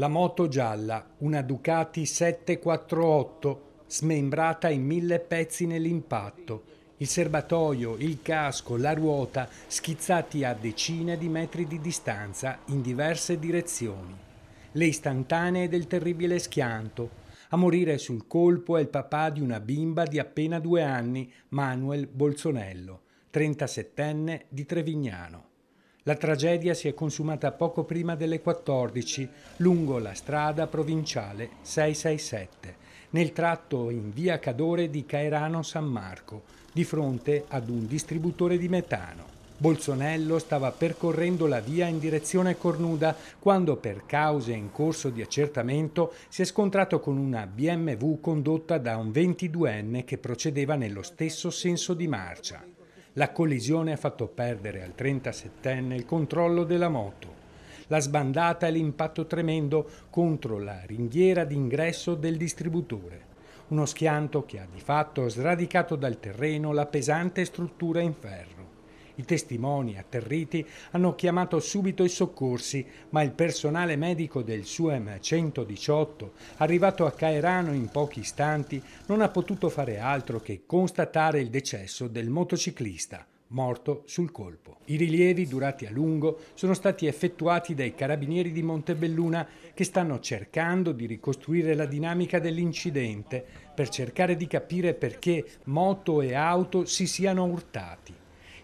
la moto gialla, una Ducati 748, smembrata in mille pezzi nell'impatto. Il serbatoio, il casco, la ruota schizzati a decine di metri di distanza in diverse direzioni. Le istantanee del terribile schianto. A morire sul colpo è il papà di una bimba di appena due anni, Manuel Bolsonello, 37enne di Trevignano. La tragedia si è consumata poco prima delle 14 lungo la strada provinciale 667, nel tratto in via Cadore di Caerano San Marco, di fronte ad un distributore di metano. Bolsonello stava percorrendo la via in direzione Cornuda quando per cause in corso di accertamento si è scontrato con una BMW condotta da un 22enne che procedeva nello stesso senso di marcia. La collisione ha fatto perdere al 37enne il controllo della moto. La sbandata e l'impatto tremendo contro la ringhiera d'ingresso del distributore. Uno schianto che ha di fatto sradicato dal terreno la pesante struttura in ferro. I testimoni, atterriti, hanno chiamato subito i soccorsi, ma il personale medico del SUEM 118, arrivato a Caerano in pochi istanti, non ha potuto fare altro che constatare il decesso del motociclista morto sul colpo. I rilievi, durati a lungo, sono stati effettuati dai carabinieri di Montebelluna che stanno cercando di ricostruire la dinamica dell'incidente per cercare di capire perché moto e auto si siano urtati.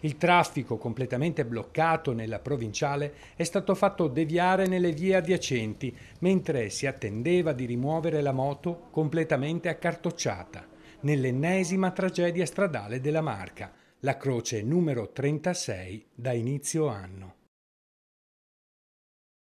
Il traffico completamente bloccato nella provinciale è stato fatto deviare nelle vie adiacenti, mentre si attendeva di rimuovere la moto completamente accartocciata, nell'ennesima tragedia stradale della Marca, la croce numero 36 da inizio anno.